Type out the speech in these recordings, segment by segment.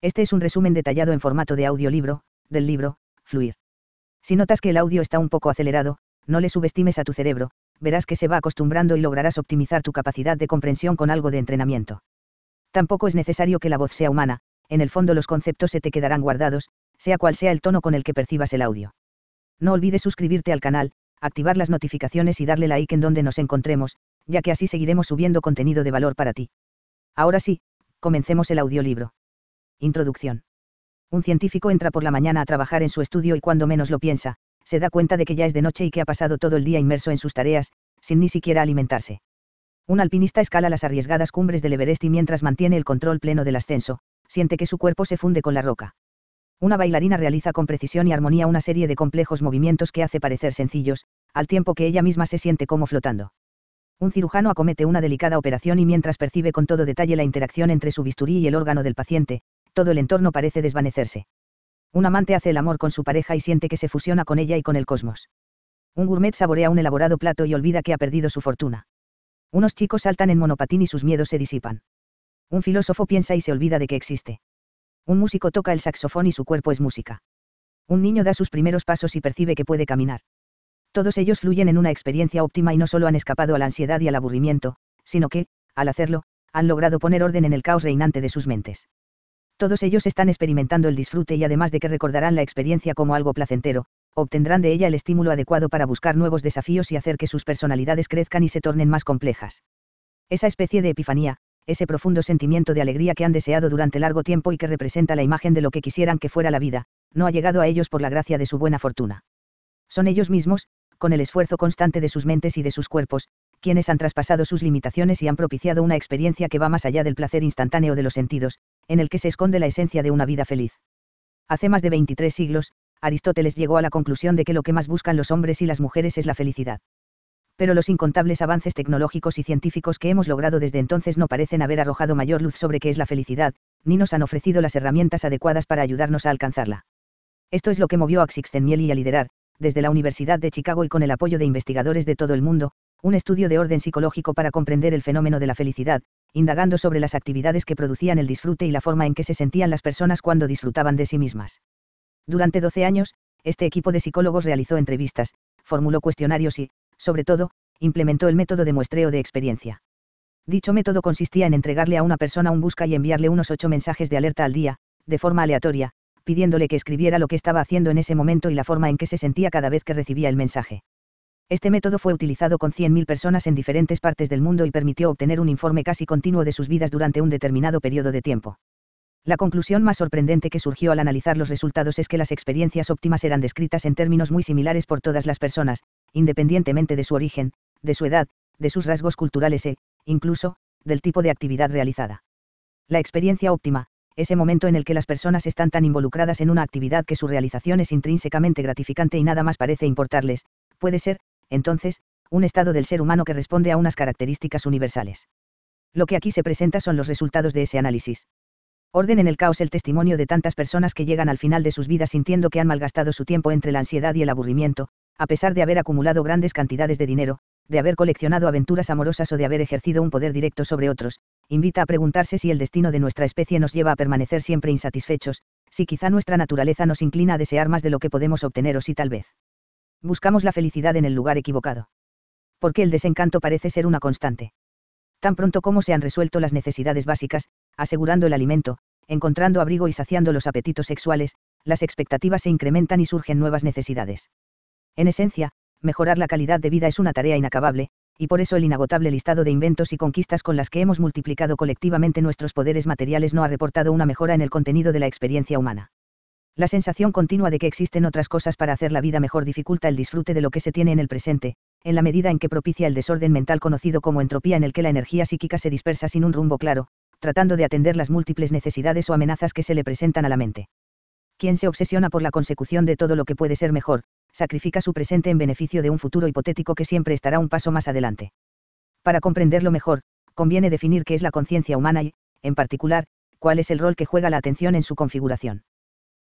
Este es un resumen detallado en formato de audiolibro, del libro, Fluir. Si notas que el audio está un poco acelerado, no le subestimes a tu cerebro, verás que se va acostumbrando y lograrás optimizar tu capacidad de comprensión con algo de entrenamiento. Tampoco es necesario que la voz sea humana, en el fondo los conceptos se te quedarán guardados, sea cual sea el tono con el que percibas el audio. No olvides suscribirte al canal, activar las notificaciones y darle like en donde nos encontremos, ya que así seguiremos subiendo contenido de valor para ti. Ahora sí, comencemos el audiolibro. Introducción. Un científico entra por la mañana a trabajar en su estudio y cuando menos lo piensa, se da cuenta de que ya es de noche y que ha pasado todo el día inmerso en sus tareas, sin ni siquiera alimentarse. Un alpinista escala las arriesgadas cumbres del Everest y mientras mantiene el control pleno del ascenso, siente que su cuerpo se funde con la roca. Una bailarina realiza con precisión y armonía una serie de complejos movimientos que hace parecer sencillos, al tiempo que ella misma se siente como flotando. Un cirujano acomete una delicada operación y mientras percibe con todo detalle la interacción entre su bisturí y el órgano del paciente, todo el entorno parece desvanecerse. Un amante hace el amor con su pareja y siente que se fusiona con ella y con el cosmos. Un gourmet saborea un elaborado plato y olvida que ha perdido su fortuna. Unos chicos saltan en monopatín y sus miedos se disipan. Un filósofo piensa y se olvida de que existe. Un músico toca el saxofón y su cuerpo es música. Un niño da sus primeros pasos y percibe que puede caminar. Todos ellos fluyen en una experiencia óptima y no solo han escapado a la ansiedad y al aburrimiento, sino que, al hacerlo, han logrado poner orden en el caos reinante de sus mentes todos ellos están experimentando el disfrute y además de que recordarán la experiencia como algo placentero, obtendrán de ella el estímulo adecuado para buscar nuevos desafíos y hacer que sus personalidades crezcan y se tornen más complejas. Esa especie de epifanía, ese profundo sentimiento de alegría que han deseado durante largo tiempo y que representa la imagen de lo que quisieran que fuera la vida, no ha llegado a ellos por la gracia de su buena fortuna. Son ellos mismos, con el esfuerzo constante de sus mentes y de sus cuerpos, quienes han traspasado sus limitaciones y han propiciado una experiencia que va más allá del placer instantáneo de los sentidos, en el que se esconde la esencia de una vida feliz. Hace más de 23 siglos, Aristóteles llegó a la conclusión de que lo que más buscan los hombres y las mujeres es la felicidad. Pero los incontables avances tecnológicos y científicos que hemos logrado desde entonces no parecen haber arrojado mayor luz sobre qué es la felicidad, ni nos han ofrecido las herramientas adecuadas para ayudarnos a alcanzarla. Esto es lo que movió a y a liderar, desde la Universidad de Chicago y con el apoyo de investigadores de todo el mundo, un estudio de orden psicológico para comprender el fenómeno de la felicidad, indagando sobre las actividades que producían el disfrute y la forma en que se sentían las personas cuando disfrutaban de sí mismas. Durante 12 años, este equipo de psicólogos realizó entrevistas, formuló cuestionarios y, sobre todo, implementó el método de muestreo de experiencia. Dicho método consistía en entregarle a una persona un busca y enviarle unos ocho mensajes de alerta al día, de forma aleatoria, pidiéndole que escribiera lo que estaba haciendo en ese momento y la forma en que se sentía cada vez que recibía el mensaje. Este método fue utilizado con 100.000 personas en diferentes partes del mundo y permitió obtener un informe casi continuo de sus vidas durante un determinado periodo de tiempo. La conclusión más sorprendente que surgió al analizar los resultados es que las experiencias óptimas eran descritas en términos muy similares por todas las personas, independientemente de su origen, de su edad, de sus rasgos culturales e, incluso, del tipo de actividad realizada. La experiencia óptima, ese momento en el que las personas están tan involucradas en una actividad que su realización es intrínsecamente gratificante y nada más parece importarles, puede ser, entonces, un estado del ser humano que responde a unas características universales. Lo que aquí se presenta son los resultados de ese análisis. Orden en el caos el testimonio de tantas personas que llegan al final de sus vidas sintiendo que han malgastado su tiempo entre la ansiedad y el aburrimiento, a pesar de haber acumulado grandes cantidades de dinero, de haber coleccionado aventuras amorosas o de haber ejercido un poder directo sobre otros, invita a preguntarse si el destino de nuestra especie nos lleva a permanecer siempre insatisfechos, si quizá nuestra naturaleza nos inclina a desear más de lo que podemos obtener o si tal vez Buscamos la felicidad en el lugar equivocado. Porque el desencanto parece ser una constante. Tan pronto como se han resuelto las necesidades básicas, asegurando el alimento, encontrando abrigo y saciando los apetitos sexuales, las expectativas se incrementan y surgen nuevas necesidades. En esencia, mejorar la calidad de vida es una tarea inacabable, y por eso el inagotable listado de inventos y conquistas con las que hemos multiplicado colectivamente nuestros poderes materiales no ha reportado una mejora en el contenido de la experiencia humana. La sensación continua de que existen otras cosas para hacer la vida mejor dificulta el disfrute de lo que se tiene en el presente, en la medida en que propicia el desorden mental conocido como entropía en el que la energía psíquica se dispersa sin un rumbo claro, tratando de atender las múltiples necesidades o amenazas que se le presentan a la mente. Quien se obsesiona por la consecución de todo lo que puede ser mejor, sacrifica su presente en beneficio de un futuro hipotético que siempre estará un paso más adelante. Para comprenderlo mejor, conviene definir qué es la conciencia humana y, en particular, cuál es el rol que juega la atención en su configuración.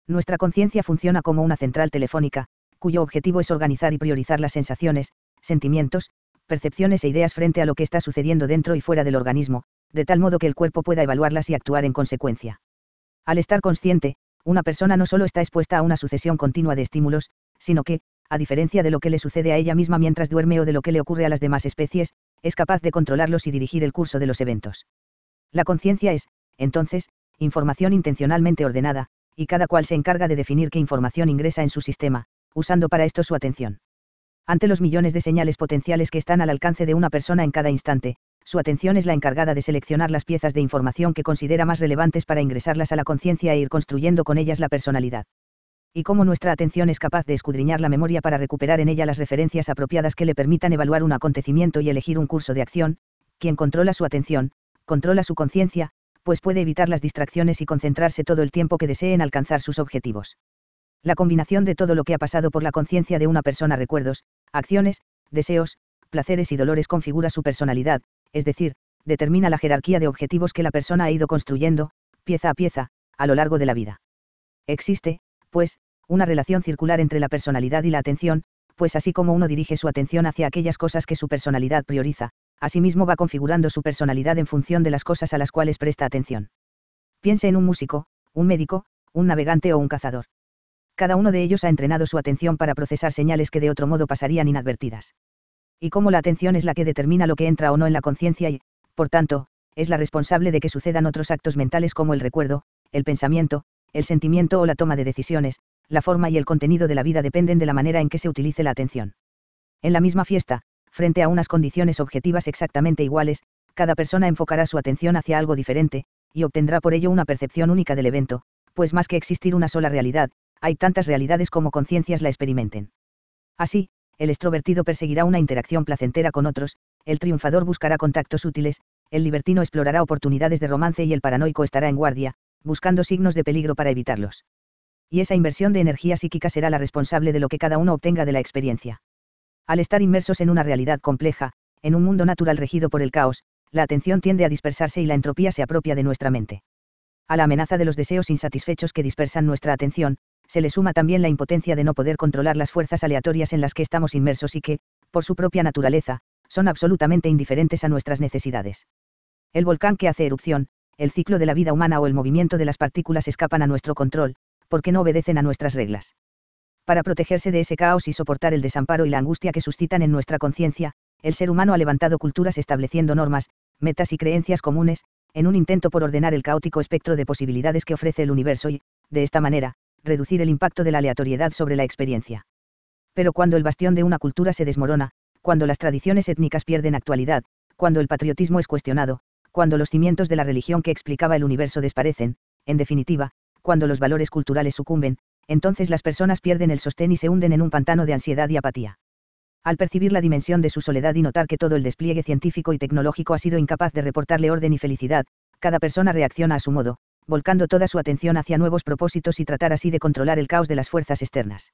Nuestra conciencia funciona como una central telefónica, cuyo objetivo es organizar y priorizar las sensaciones, sentimientos, percepciones e ideas frente a lo que está sucediendo dentro y fuera del organismo, de tal modo que el cuerpo pueda evaluarlas y actuar en consecuencia. Al estar consciente, una persona no solo está expuesta a una sucesión continua de estímulos, sino que, a diferencia de lo que le sucede a ella misma mientras duerme o de lo que le ocurre a las demás especies, es capaz de controlarlos y dirigir el curso de los eventos. La conciencia es, entonces, información intencionalmente ordenada, y cada cual se encarga de definir qué información ingresa en su sistema, usando para esto su atención. Ante los millones de señales potenciales que están al alcance de una persona en cada instante, su atención es la encargada de seleccionar las piezas de información que considera más relevantes para ingresarlas a la conciencia e ir construyendo con ellas la personalidad. Y cómo nuestra atención es capaz de escudriñar la memoria para recuperar en ella las referencias apropiadas que le permitan evaluar un acontecimiento y elegir un curso de acción, quien controla su atención, controla su conciencia, pues puede evitar las distracciones y concentrarse todo el tiempo que desee en alcanzar sus objetivos. La combinación de todo lo que ha pasado por la conciencia de una persona recuerdos, acciones, deseos, placeres y dolores configura su personalidad, es decir, determina la jerarquía de objetivos que la persona ha ido construyendo, pieza a pieza, a lo largo de la vida. Existe, pues, una relación circular entre la personalidad y la atención, pues así como uno dirige su atención hacia aquellas cosas que su personalidad prioriza, asimismo va configurando su personalidad en función de las cosas a las cuales presta atención. Piense en un músico, un médico, un navegante o un cazador. Cada uno de ellos ha entrenado su atención para procesar señales que de otro modo pasarían inadvertidas. Y como la atención es la que determina lo que entra o no en la conciencia y, por tanto, es la responsable de que sucedan otros actos mentales como el recuerdo, el pensamiento, el sentimiento o la toma de decisiones, la forma y el contenido de la vida dependen de la manera en que se utilice la atención. En la misma fiesta, frente a unas condiciones objetivas exactamente iguales, cada persona enfocará su atención hacia algo diferente, y obtendrá por ello una percepción única del evento, pues más que existir una sola realidad, hay tantas realidades como conciencias la experimenten. Así, el extrovertido perseguirá una interacción placentera con otros, el triunfador buscará contactos útiles, el libertino explorará oportunidades de romance y el paranoico estará en guardia, buscando signos de peligro para evitarlos. Y esa inversión de energía psíquica será la responsable de lo que cada uno obtenga de la experiencia. Al estar inmersos en una realidad compleja, en un mundo natural regido por el caos, la atención tiende a dispersarse y la entropía se apropia de nuestra mente. A la amenaza de los deseos insatisfechos que dispersan nuestra atención, se le suma también la impotencia de no poder controlar las fuerzas aleatorias en las que estamos inmersos y que, por su propia naturaleza, son absolutamente indiferentes a nuestras necesidades. El volcán que hace erupción, el ciclo de la vida humana o el movimiento de las partículas escapan a nuestro control, porque no obedecen a nuestras reglas para protegerse de ese caos y soportar el desamparo y la angustia que suscitan en nuestra conciencia, el ser humano ha levantado culturas estableciendo normas, metas y creencias comunes, en un intento por ordenar el caótico espectro de posibilidades que ofrece el universo y, de esta manera, reducir el impacto de la aleatoriedad sobre la experiencia. Pero cuando el bastión de una cultura se desmorona, cuando las tradiciones étnicas pierden actualidad, cuando el patriotismo es cuestionado, cuando los cimientos de la religión que explicaba el universo desaparecen, en definitiva, cuando los valores culturales sucumben, entonces las personas pierden el sostén y se hunden en un pantano de ansiedad y apatía. Al percibir la dimensión de su soledad y notar que todo el despliegue científico y tecnológico ha sido incapaz de reportarle orden y felicidad, cada persona reacciona a su modo, volcando toda su atención hacia nuevos propósitos y tratar así de controlar el caos de las fuerzas externas.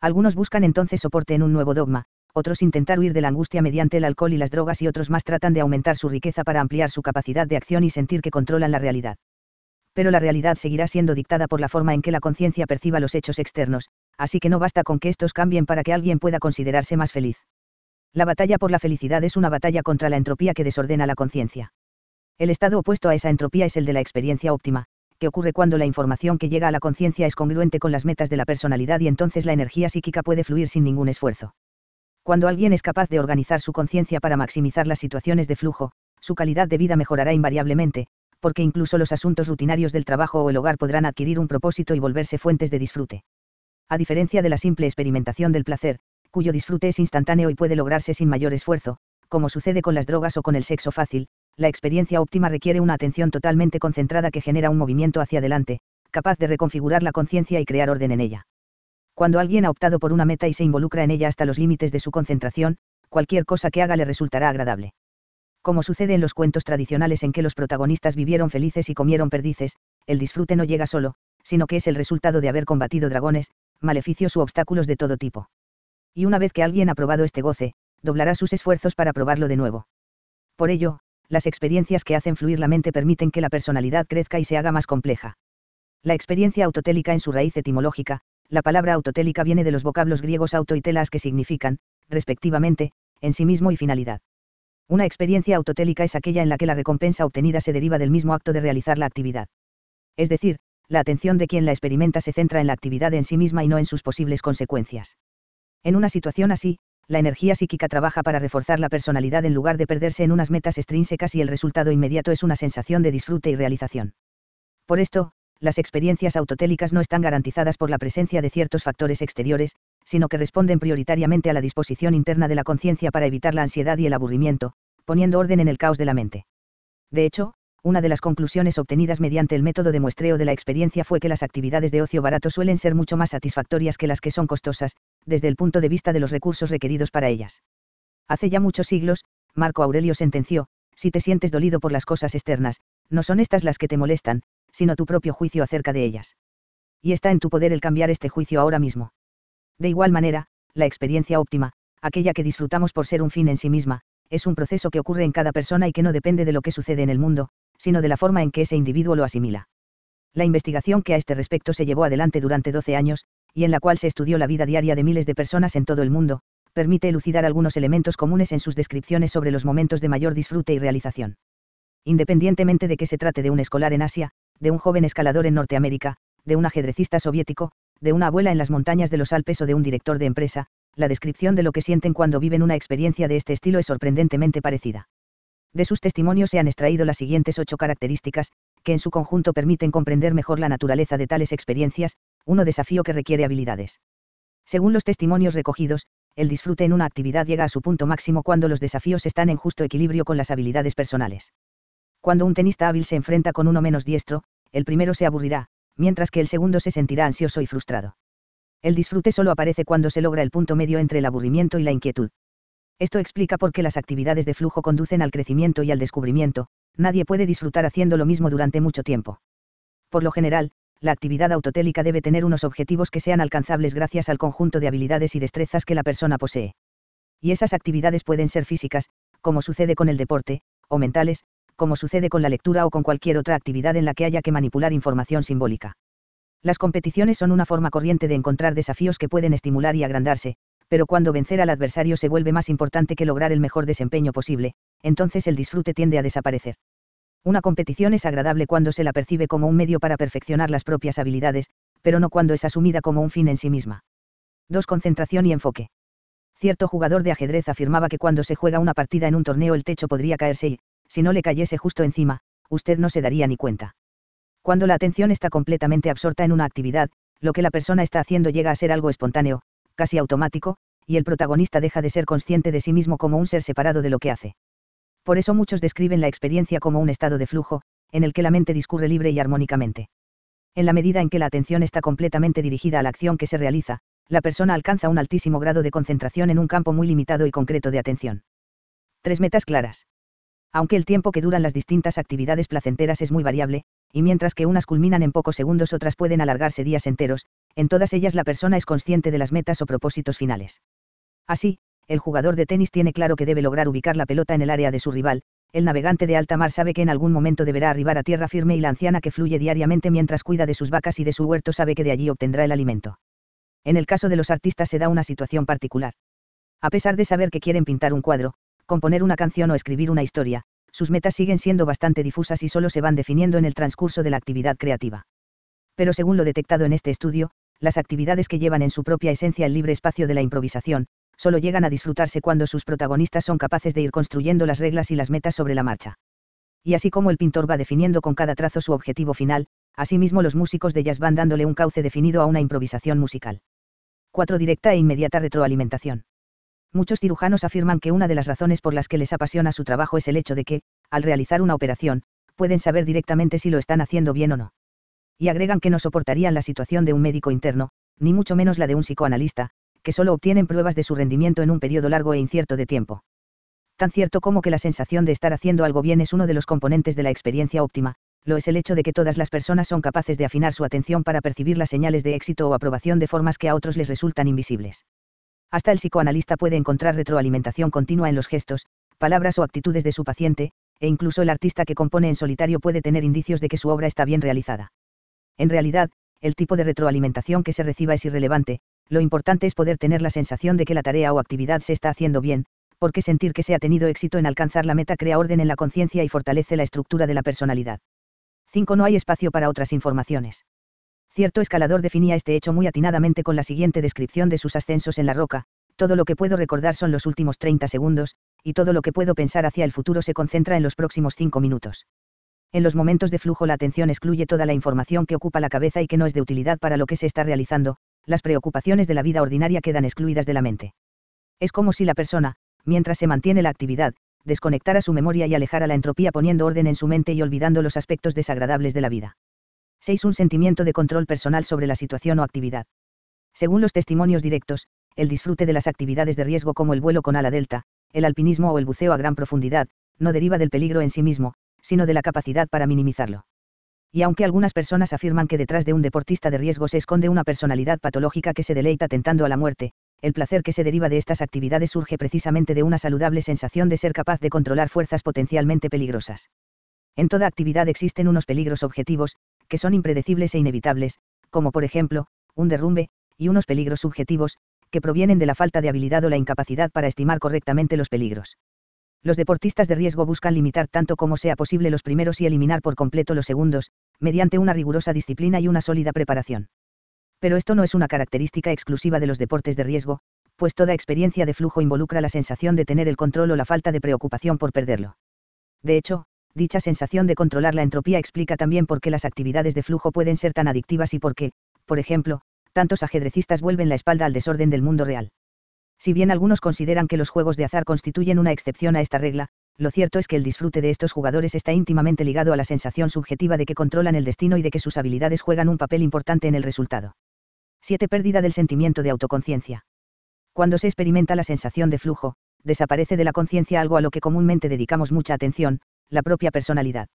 Algunos buscan entonces soporte en un nuevo dogma, otros intentar huir de la angustia mediante el alcohol y las drogas y otros más tratan de aumentar su riqueza para ampliar su capacidad de acción y sentir que controlan la realidad pero la realidad seguirá siendo dictada por la forma en que la conciencia perciba los hechos externos, así que no basta con que estos cambien para que alguien pueda considerarse más feliz. La batalla por la felicidad es una batalla contra la entropía que desordena la conciencia. El estado opuesto a esa entropía es el de la experiencia óptima, que ocurre cuando la información que llega a la conciencia es congruente con las metas de la personalidad y entonces la energía psíquica puede fluir sin ningún esfuerzo. Cuando alguien es capaz de organizar su conciencia para maximizar las situaciones de flujo, su calidad de vida mejorará invariablemente, porque incluso los asuntos rutinarios del trabajo o el hogar podrán adquirir un propósito y volverse fuentes de disfrute. A diferencia de la simple experimentación del placer, cuyo disfrute es instantáneo y puede lograrse sin mayor esfuerzo, como sucede con las drogas o con el sexo fácil, la experiencia óptima requiere una atención totalmente concentrada que genera un movimiento hacia adelante, capaz de reconfigurar la conciencia y crear orden en ella. Cuando alguien ha optado por una meta y se involucra en ella hasta los límites de su concentración, cualquier cosa que haga le resultará agradable. Como sucede en los cuentos tradicionales en que los protagonistas vivieron felices y comieron perdices, el disfrute no llega solo, sino que es el resultado de haber combatido dragones, maleficios u obstáculos de todo tipo. Y una vez que alguien ha probado este goce, doblará sus esfuerzos para probarlo de nuevo. Por ello, las experiencias que hacen fluir la mente permiten que la personalidad crezca y se haga más compleja. La experiencia autotélica en su raíz etimológica, la palabra autotélica viene de los vocablos griegos auto y telas que significan, respectivamente, en sí mismo y finalidad. Una experiencia autotélica es aquella en la que la recompensa obtenida se deriva del mismo acto de realizar la actividad. Es decir, la atención de quien la experimenta se centra en la actividad en sí misma y no en sus posibles consecuencias. En una situación así, la energía psíquica trabaja para reforzar la personalidad en lugar de perderse en unas metas extrínsecas y el resultado inmediato es una sensación de disfrute y realización. Por esto, las experiencias autotélicas no están garantizadas por la presencia de ciertos factores exteriores, sino que responden prioritariamente a la disposición interna de la conciencia para evitar la ansiedad y el aburrimiento, poniendo orden en el caos de la mente. De hecho, una de las conclusiones obtenidas mediante el método de muestreo de la experiencia fue que las actividades de ocio barato suelen ser mucho más satisfactorias que las que son costosas, desde el punto de vista de los recursos requeridos para ellas. Hace ya muchos siglos, Marco Aurelio sentenció, si te sientes dolido por las cosas externas, no son estas las que te molestan, sino tu propio juicio acerca de ellas. Y está en tu poder el cambiar este juicio ahora mismo. De igual manera, la experiencia óptima, aquella que disfrutamos por ser un fin en sí misma, es un proceso que ocurre en cada persona y que no depende de lo que sucede en el mundo, sino de la forma en que ese individuo lo asimila. La investigación que a este respecto se llevó adelante durante 12 años, y en la cual se estudió la vida diaria de miles de personas en todo el mundo, permite elucidar algunos elementos comunes en sus descripciones sobre los momentos de mayor disfrute y realización. Independientemente de que se trate de un escolar en Asia, de un joven escalador en Norteamérica, de un ajedrecista soviético, de una abuela en las montañas de los Alpes o de un director de empresa, la descripción de lo que sienten cuando viven una experiencia de este estilo es sorprendentemente parecida. De sus testimonios se han extraído las siguientes ocho características, que en su conjunto permiten comprender mejor la naturaleza de tales experiencias, uno desafío que requiere habilidades. Según los testimonios recogidos, el disfrute en una actividad llega a su punto máximo cuando los desafíos están en justo equilibrio con las habilidades personales. Cuando un tenista hábil se enfrenta con uno menos diestro, el primero se aburrirá, mientras que el segundo se sentirá ansioso y frustrado. El disfrute solo aparece cuando se logra el punto medio entre el aburrimiento y la inquietud. Esto explica por qué las actividades de flujo conducen al crecimiento y al descubrimiento, nadie puede disfrutar haciendo lo mismo durante mucho tiempo. Por lo general, la actividad autotélica debe tener unos objetivos que sean alcanzables gracias al conjunto de habilidades y destrezas que la persona posee. Y esas actividades pueden ser físicas, como sucede con el deporte, o mentales, como sucede con la lectura o con cualquier otra actividad en la que haya que manipular información simbólica. Las competiciones son una forma corriente de encontrar desafíos que pueden estimular y agrandarse, pero cuando vencer al adversario se vuelve más importante que lograr el mejor desempeño posible, entonces el disfrute tiende a desaparecer. Una competición es agradable cuando se la percibe como un medio para perfeccionar las propias habilidades, pero no cuando es asumida como un fin en sí misma. 2. Concentración y enfoque. Cierto jugador de ajedrez afirmaba que cuando se juega una partida en un torneo el techo podría caerse y, si no le cayese justo encima, usted no se daría ni cuenta. Cuando la atención está completamente absorta en una actividad, lo que la persona está haciendo llega a ser algo espontáneo, casi automático, y el protagonista deja de ser consciente de sí mismo como un ser separado de lo que hace. Por eso muchos describen la experiencia como un estado de flujo, en el que la mente discurre libre y armónicamente. En la medida en que la atención está completamente dirigida a la acción que se realiza, la persona alcanza un altísimo grado de concentración en un campo muy limitado y concreto de atención. Tres metas claras. Aunque el tiempo que duran las distintas actividades placenteras es muy variable, y mientras que unas culminan en pocos segundos otras pueden alargarse días enteros, en todas ellas la persona es consciente de las metas o propósitos finales. Así, el jugador de tenis tiene claro que debe lograr ubicar la pelota en el área de su rival, el navegante de alta mar sabe que en algún momento deberá arribar a tierra firme y la anciana que fluye diariamente mientras cuida de sus vacas y de su huerto sabe que de allí obtendrá el alimento. En el caso de los artistas se da una situación particular. A pesar de saber que quieren pintar un cuadro, componer una canción o escribir una historia, sus metas siguen siendo bastante difusas y solo se van definiendo en el transcurso de la actividad creativa. Pero según lo detectado en este estudio, las actividades que llevan en su propia esencia el libre espacio de la improvisación, solo llegan a disfrutarse cuando sus protagonistas son capaces de ir construyendo las reglas y las metas sobre la marcha. Y así como el pintor va definiendo con cada trazo su objetivo final, asimismo los músicos de jazz van dándole un cauce definido a una improvisación musical. 4. Directa e inmediata retroalimentación. Muchos cirujanos afirman que una de las razones por las que les apasiona su trabajo es el hecho de que, al realizar una operación, pueden saber directamente si lo están haciendo bien o no. Y agregan que no soportarían la situación de un médico interno, ni mucho menos la de un psicoanalista, que solo obtienen pruebas de su rendimiento en un periodo largo e incierto de tiempo. Tan cierto como que la sensación de estar haciendo algo bien es uno de los componentes de la experiencia óptima, lo es el hecho de que todas las personas son capaces de afinar su atención para percibir las señales de éxito o aprobación de formas que a otros les resultan invisibles. Hasta el psicoanalista puede encontrar retroalimentación continua en los gestos, palabras o actitudes de su paciente, e incluso el artista que compone en solitario puede tener indicios de que su obra está bien realizada. En realidad, el tipo de retroalimentación que se reciba es irrelevante, lo importante es poder tener la sensación de que la tarea o actividad se está haciendo bien, porque sentir que se ha tenido éxito en alcanzar la meta crea orden en la conciencia y fortalece la estructura de la personalidad. 5. No hay espacio para otras informaciones. Cierto escalador definía este hecho muy atinadamente con la siguiente descripción de sus ascensos en la roca, todo lo que puedo recordar son los últimos 30 segundos, y todo lo que puedo pensar hacia el futuro se concentra en los próximos 5 minutos. En los momentos de flujo la atención excluye toda la información que ocupa la cabeza y que no es de utilidad para lo que se está realizando, las preocupaciones de la vida ordinaria quedan excluidas de la mente. Es como si la persona, mientras se mantiene la actividad, desconectara su memoria y alejara la entropía poniendo orden en su mente y olvidando los aspectos desagradables de la vida. 6. Un sentimiento de control personal sobre la situación o actividad. Según los testimonios directos, el disfrute de las actividades de riesgo como el vuelo con ala delta, el alpinismo o el buceo a gran profundidad, no deriva del peligro en sí mismo, sino de la capacidad para minimizarlo. Y aunque algunas personas afirman que detrás de un deportista de riesgo se esconde una personalidad patológica que se deleita tentando a la muerte, el placer que se deriva de estas actividades surge precisamente de una saludable sensación de ser capaz de controlar fuerzas potencialmente peligrosas. En toda actividad existen unos peligros objetivos, que son impredecibles e inevitables, como por ejemplo, un derrumbe, y unos peligros subjetivos, que provienen de la falta de habilidad o la incapacidad para estimar correctamente los peligros. Los deportistas de riesgo buscan limitar tanto como sea posible los primeros y eliminar por completo los segundos, mediante una rigurosa disciplina y una sólida preparación. Pero esto no es una característica exclusiva de los deportes de riesgo, pues toda experiencia de flujo involucra la sensación de tener el control o la falta de preocupación por perderlo. De hecho, Dicha sensación de controlar la entropía explica también por qué las actividades de flujo pueden ser tan adictivas y por qué, por ejemplo, tantos ajedrecistas vuelven la espalda al desorden del mundo real. Si bien algunos consideran que los juegos de azar constituyen una excepción a esta regla, lo cierto es que el disfrute de estos jugadores está íntimamente ligado a la sensación subjetiva de que controlan el destino y de que sus habilidades juegan un papel importante en el resultado. 7. Pérdida del sentimiento de autoconciencia. Cuando se experimenta la sensación de flujo, desaparece de la conciencia algo a lo que comúnmente dedicamos mucha atención, la propia personalidad.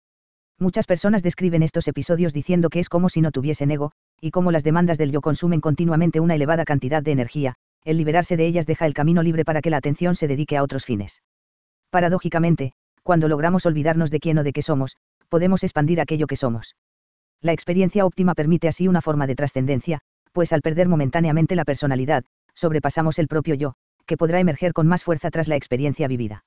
Muchas personas describen estos episodios diciendo que es como si no tuviesen ego, y como las demandas del yo consumen continuamente una elevada cantidad de energía, el liberarse de ellas deja el camino libre para que la atención se dedique a otros fines. Paradójicamente, cuando logramos olvidarnos de quién o de qué somos, podemos expandir aquello que somos. La experiencia óptima permite así una forma de trascendencia, pues al perder momentáneamente la personalidad, sobrepasamos el propio yo, que podrá emerger con más fuerza tras la experiencia vivida.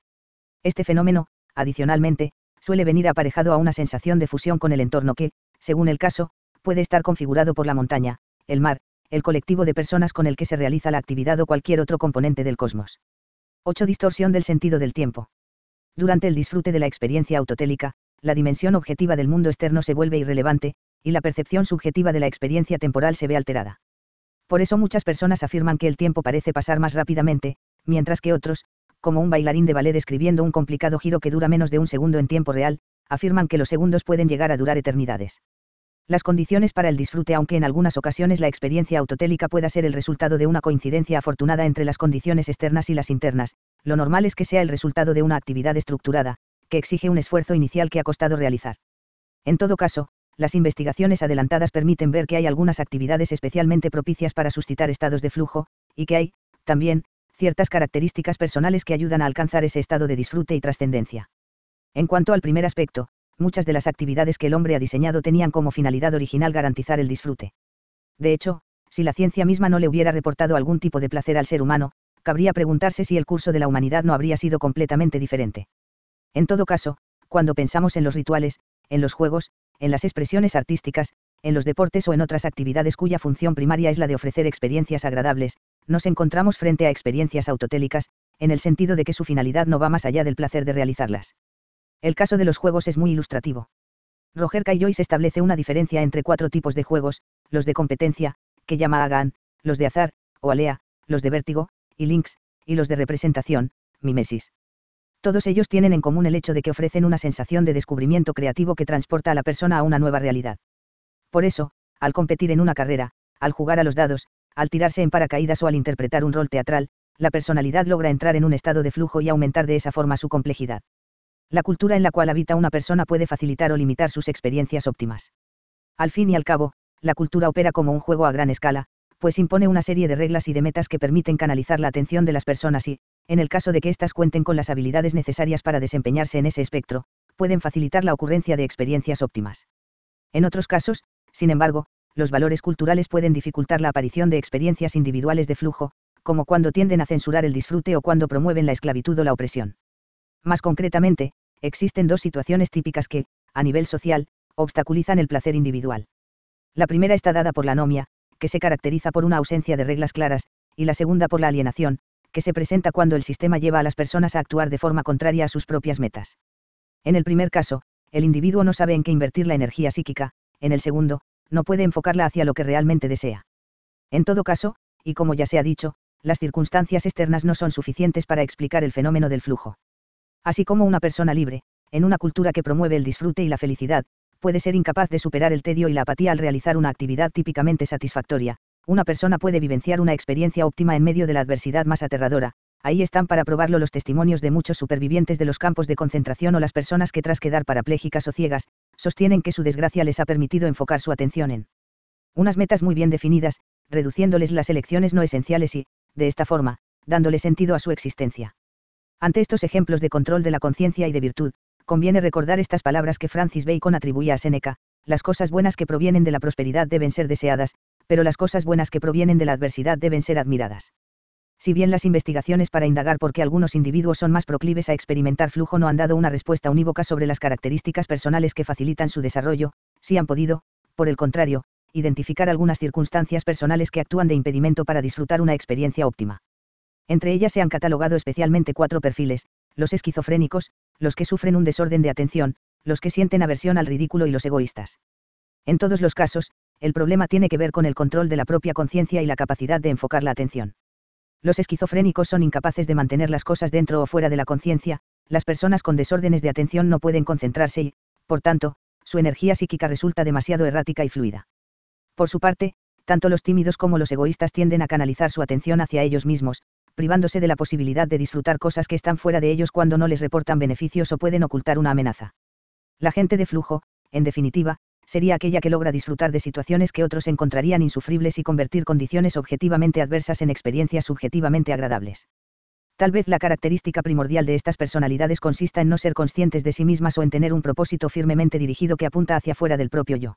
Este fenómeno, adicionalmente, suele venir aparejado a una sensación de fusión con el entorno que, según el caso, puede estar configurado por la montaña, el mar, el colectivo de personas con el que se realiza la actividad o cualquier otro componente del cosmos. 8. Distorsión del sentido del tiempo. Durante el disfrute de la experiencia autotélica, la dimensión objetiva del mundo externo se vuelve irrelevante, y la percepción subjetiva de la experiencia temporal se ve alterada. Por eso muchas personas afirman que el tiempo parece pasar más rápidamente, mientras que otros, como un bailarín de ballet describiendo un complicado giro que dura menos de un segundo en tiempo real, afirman que los segundos pueden llegar a durar eternidades. Las condiciones para el disfrute, aunque en algunas ocasiones la experiencia autotélica pueda ser el resultado de una coincidencia afortunada entre las condiciones externas y las internas, lo normal es que sea el resultado de una actividad estructurada, que exige un esfuerzo inicial que ha costado realizar. En todo caso, las investigaciones adelantadas permiten ver que hay algunas actividades especialmente propicias para suscitar estados de flujo, y que hay, también, ciertas características personales que ayudan a alcanzar ese estado de disfrute y trascendencia. En cuanto al primer aspecto, muchas de las actividades que el hombre ha diseñado tenían como finalidad original garantizar el disfrute. De hecho, si la ciencia misma no le hubiera reportado algún tipo de placer al ser humano, cabría preguntarse si el curso de la humanidad no habría sido completamente diferente. En todo caso, cuando pensamos en los rituales, en los juegos, en las expresiones artísticas, en los deportes o en otras actividades cuya función primaria es la de ofrecer experiencias agradables, nos encontramos frente a experiencias autotélicas, en el sentido de que su finalidad no va más allá del placer de realizarlas. El caso de los juegos es muy ilustrativo. Roger Joyce establece una diferencia entre cuatro tipos de juegos, los de competencia, que llama Hagan, los de azar, o Alea, los de vértigo, y Lynx, y los de representación, Mimesis todos ellos tienen en común el hecho de que ofrecen una sensación de descubrimiento creativo que transporta a la persona a una nueva realidad. Por eso, al competir en una carrera, al jugar a los dados, al tirarse en paracaídas o al interpretar un rol teatral, la personalidad logra entrar en un estado de flujo y aumentar de esa forma su complejidad. La cultura en la cual habita una persona puede facilitar o limitar sus experiencias óptimas. Al fin y al cabo, la cultura opera como un juego a gran escala, pues impone una serie de reglas y de metas que permiten canalizar la atención de las personas y, en el caso de que éstas cuenten con las habilidades necesarias para desempeñarse en ese espectro, pueden facilitar la ocurrencia de experiencias óptimas. En otros casos, sin embargo, los valores culturales pueden dificultar la aparición de experiencias individuales de flujo, como cuando tienden a censurar el disfrute o cuando promueven la esclavitud o la opresión. Más concretamente, existen dos situaciones típicas que, a nivel social, obstaculizan el placer individual. La primera está dada por la anomia, que se caracteriza por una ausencia de reglas claras, y la segunda por la alienación, que se presenta cuando el sistema lleva a las personas a actuar de forma contraria a sus propias metas. En el primer caso, el individuo no sabe en qué invertir la energía psíquica, en el segundo, no puede enfocarla hacia lo que realmente desea. En todo caso, y como ya se ha dicho, las circunstancias externas no son suficientes para explicar el fenómeno del flujo. Así como una persona libre, en una cultura que promueve el disfrute y la felicidad, puede ser incapaz de superar el tedio y la apatía al realizar una actividad típicamente satisfactoria, una persona puede vivenciar una experiencia óptima en medio de la adversidad más aterradora, ahí están para probarlo los testimonios de muchos supervivientes de los campos de concentración o las personas que tras quedar parapléjicas o ciegas, sostienen que su desgracia les ha permitido enfocar su atención en unas metas muy bien definidas, reduciéndoles las elecciones no esenciales y, de esta forma, dándole sentido a su existencia. Ante estos ejemplos de control de la conciencia y de virtud, conviene recordar estas palabras que Francis Bacon atribuía a Seneca, las cosas buenas que provienen de la prosperidad deben ser deseadas, pero las cosas buenas que provienen de la adversidad deben ser admiradas. Si bien las investigaciones para indagar por qué algunos individuos son más proclives a experimentar flujo no han dado una respuesta unívoca sobre las características personales que facilitan su desarrollo, sí han podido, por el contrario, identificar algunas circunstancias personales que actúan de impedimento para disfrutar una experiencia óptima. Entre ellas se han catalogado especialmente cuatro perfiles, los esquizofrénicos, los que sufren un desorden de atención, los que sienten aversión al ridículo y los egoístas. En todos los casos, el problema tiene que ver con el control de la propia conciencia y la capacidad de enfocar la atención. Los esquizofrénicos son incapaces de mantener las cosas dentro o fuera de la conciencia, las personas con desórdenes de atención no pueden concentrarse y, por tanto, su energía psíquica resulta demasiado errática y fluida. Por su parte, tanto los tímidos como los egoístas tienden a canalizar su atención hacia ellos mismos, privándose de la posibilidad de disfrutar cosas que están fuera de ellos cuando no les reportan beneficios o pueden ocultar una amenaza. La gente de flujo, en definitiva, sería aquella que logra disfrutar de situaciones que otros encontrarían insufribles y convertir condiciones objetivamente adversas en experiencias subjetivamente agradables. Tal vez la característica primordial de estas personalidades consista en no ser conscientes de sí mismas o en tener un propósito firmemente dirigido que apunta hacia fuera del propio yo.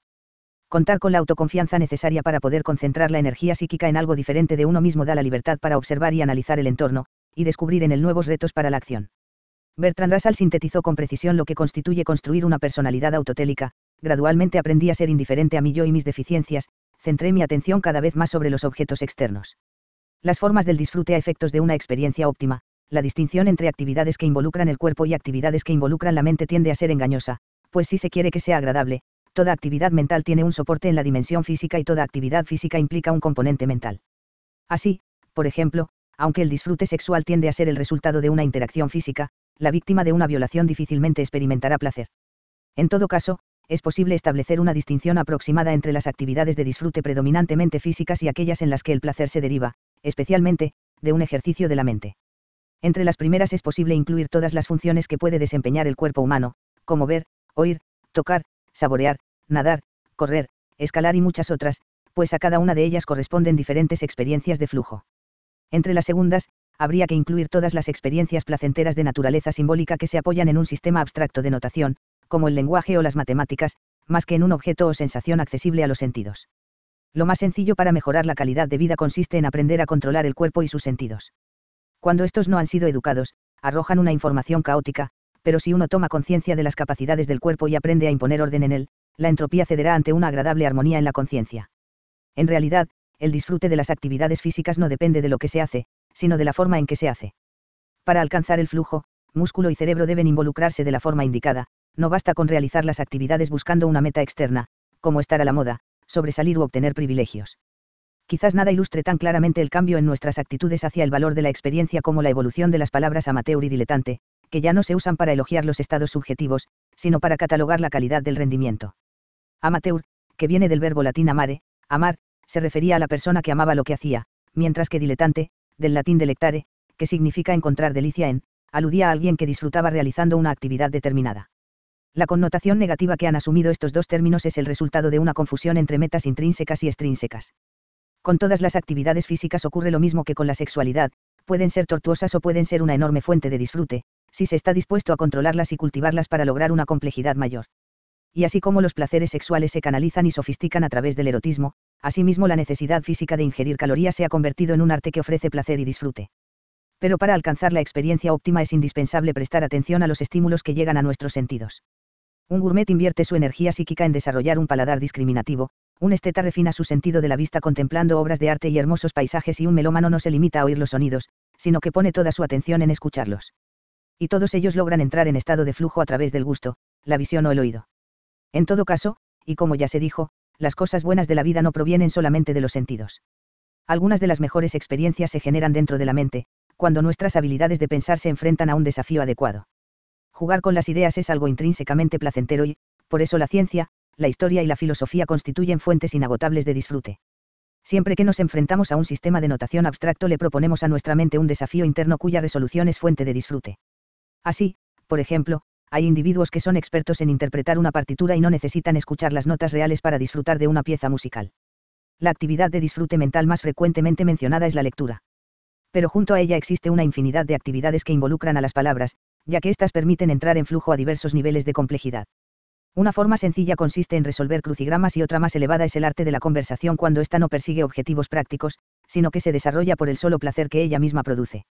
Contar con la autoconfianza necesaria para poder concentrar la energía psíquica en algo diferente de uno mismo da la libertad para observar y analizar el entorno, y descubrir en él nuevos retos para la acción. Bertrand Russell sintetizó con precisión lo que constituye construir una personalidad autotélica, gradualmente aprendí a ser indiferente a mí yo y mis deficiencias, centré mi atención cada vez más sobre los objetos externos. Las formas del disfrute a efectos de una experiencia óptima, la distinción entre actividades que involucran el cuerpo y actividades que involucran la mente tiende a ser engañosa, pues si se quiere que sea agradable, toda actividad mental tiene un soporte en la dimensión física y toda actividad física implica un componente mental. Así, por ejemplo, aunque el disfrute sexual tiende a ser el resultado de una interacción física, la víctima de una violación difícilmente experimentará placer. En todo caso, es posible establecer una distinción aproximada entre las actividades de disfrute predominantemente físicas y aquellas en las que el placer se deriva, especialmente, de un ejercicio de la mente. Entre las primeras es posible incluir todas las funciones que puede desempeñar el cuerpo humano, como ver, oír, tocar, saborear, nadar, correr, escalar y muchas otras, pues a cada una de ellas corresponden diferentes experiencias de flujo. Entre las segundas, habría que incluir todas las experiencias placenteras de naturaleza simbólica que se apoyan en un sistema abstracto de notación, como el lenguaje o las matemáticas, más que en un objeto o sensación accesible a los sentidos. Lo más sencillo para mejorar la calidad de vida consiste en aprender a controlar el cuerpo y sus sentidos. Cuando estos no han sido educados, arrojan una información caótica, pero si uno toma conciencia de las capacidades del cuerpo y aprende a imponer orden en él, la entropía cederá ante una agradable armonía en la conciencia. En realidad, el disfrute de las actividades físicas no depende de lo que se hace, sino de la forma en que se hace. Para alcanzar el flujo, músculo y cerebro deben involucrarse de la forma indicada, no basta con realizar las actividades buscando una meta externa, como estar a la moda, sobresalir u obtener privilegios. Quizás nada ilustre tan claramente el cambio en nuestras actitudes hacia el valor de la experiencia como la evolución de las palabras amateur y diletante, que ya no se usan para elogiar los estados subjetivos, sino para catalogar la calidad del rendimiento. Amateur, que viene del verbo latín amare, amar, se refería a la persona que amaba lo que hacía, mientras que diletante, del latín delectare, que significa encontrar delicia en, aludía a alguien que disfrutaba realizando una actividad determinada. La connotación negativa que han asumido estos dos términos es el resultado de una confusión entre metas intrínsecas y extrínsecas. Con todas las actividades físicas ocurre lo mismo que con la sexualidad, pueden ser tortuosas o pueden ser una enorme fuente de disfrute, si se está dispuesto a controlarlas y cultivarlas para lograr una complejidad mayor. Y así como los placeres sexuales se canalizan y sofistican a través del erotismo, asimismo la necesidad física de ingerir calorías se ha convertido en un arte que ofrece placer y disfrute pero para alcanzar la experiencia óptima es indispensable prestar atención a los estímulos que llegan a nuestros sentidos. Un gourmet invierte su energía psíquica en desarrollar un paladar discriminativo, un esteta refina su sentido de la vista contemplando obras de arte y hermosos paisajes y un melómano no se limita a oír los sonidos, sino que pone toda su atención en escucharlos. Y todos ellos logran entrar en estado de flujo a través del gusto, la visión o el oído. En todo caso, y como ya se dijo, las cosas buenas de la vida no provienen solamente de los sentidos. Algunas de las mejores experiencias se generan dentro de la mente, cuando nuestras habilidades de pensar se enfrentan a un desafío adecuado. Jugar con las ideas es algo intrínsecamente placentero y, por eso la ciencia, la historia y la filosofía constituyen fuentes inagotables de disfrute. Siempre que nos enfrentamos a un sistema de notación abstracto le proponemos a nuestra mente un desafío interno cuya resolución es fuente de disfrute. Así, por ejemplo, hay individuos que son expertos en interpretar una partitura y no necesitan escuchar las notas reales para disfrutar de una pieza musical. La actividad de disfrute mental más frecuentemente mencionada es la lectura. Pero junto a ella existe una infinidad de actividades que involucran a las palabras, ya que éstas permiten entrar en flujo a diversos niveles de complejidad. Una forma sencilla consiste en resolver crucigramas y otra más elevada es el arte de la conversación cuando ésta no persigue objetivos prácticos, sino que se desarrolla por el solo placer que ella misma produce.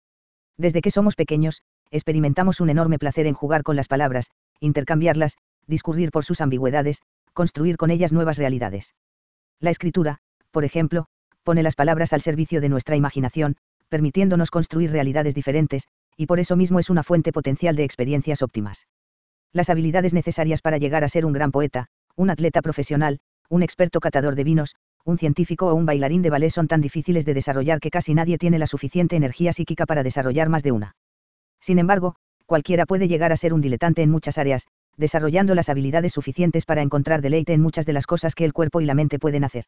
Desde que somos pequeños, experimentamos un enorme placer en jugar con las palabras, intercambiarlas, discurrir por sus ambigüedades, construir con ellas nuevas realidades. La escritura, por ejemplo, pone las palabras al servicio de nuestra imaginación, permitiéndonos construir realidades diferentes, y por eso mismo es una fuente potencial de experiencias óptimas. Las habilidades necesarias para llegar a ser un gran poeta, un atleta profesional, un experto catador de vinos, un científico o un bailarín de ballet son tan difíciles de desarrollar que casi nadie tiene la suficiente energía psíquica para desarrollar más de una. Sin embargo, cualquiera puede llegar a ser un diletante en muchas áreas, desarrollando las habilidades suficientes para encontrar deleite en muchas de las cosas que el cuerpo y la mente pueden hacer.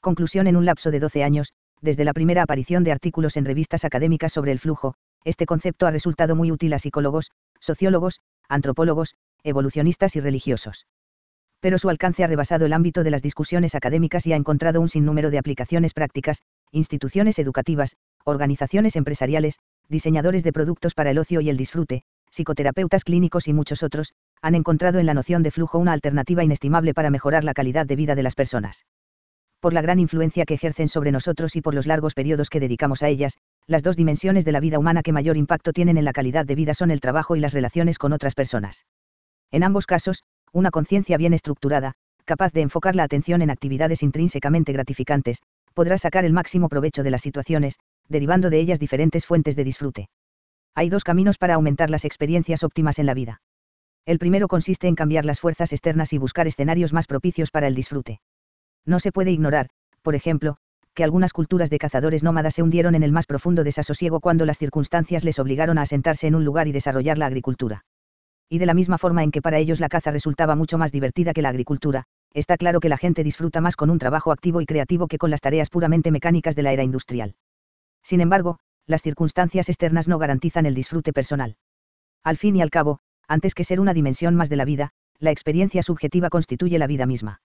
Conclusión en un lapso de 12 años, desde la primera aparición de artículos en revistas académicas sobre el flujo, este concepto ha resultado muy útil a psicólogos, sociólogos, antropólogos, evolucionistas y religiosos. Pero su alcance ha rebasado el ámbito de las discusiones académicas y ha encontrado un sinnúmero de aplicaciones prácticas, instituciones educativas, organizaciones empresariales, diseñadores de productos para el ocio y el disfrute, psicoterapeutas clínicos y muchos otros, han encontrado en la noción de flujo una alternativa inestimable para mejorar la calidad de vida de las personas. Por la gran influencia que ejercen sobre nosotros y por los largos periodos que dedicamos a ellas, las dos dimensiones de la vida humana que mayor impacto tienen en la calidad de vida son el trabajo y las relaciones con otras personas. En ambos casos, una conciencia bien estructurada, capaz de enfocar la atención en actividades intrínsecamente gratificantes, podrá sacar el máximo provecho de las situaciones, derivando de ellas diferentes fuentes de disfrute. Hay dos caminos para aumentar las experiencias óptimas en la vida. El primero consiste en cambiar las fuerzas externas y buscar escenarios más propicios para el disfrute. No se puede ignorar, por ejemplo, algunas culturas de cazadores nómadas se hundieron en el más profundo desasosiego cuando las circunstancias les obligaron a asentarse en un lugar y desarrollar la agricultura. Y de la misma forma en que para ellos la caza resultaba mucho más divertida que la agricultura, está claro que la gente disfruta más con un trabajo activo y creativo que con las tareas puramente mecánicas de la era industrial. Sin embargo, las circunstancias externas no garantizan el disfrute personal. Al fin y al cabo, antes que ser una dimensión más de la vida, la experiencia subjetiva constituye la vida misma.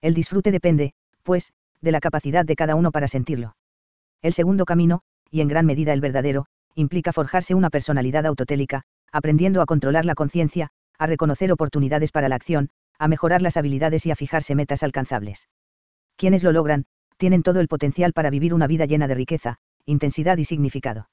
El disfrute depende, pues, de la capacidad de cada uno para sentirlo. El segundo camino, y en gran medida el verdadero, implica forjarse una personalidad autotélica, aprendiendo a controlar la conciencia, a reconocer oportunidades para la acción, a mejorar las habilidades y a fijarse metas alcanzables. Quienes lo logran, tienen todo el potencial para vivir una vida llena de riqueza, intensidad y significado.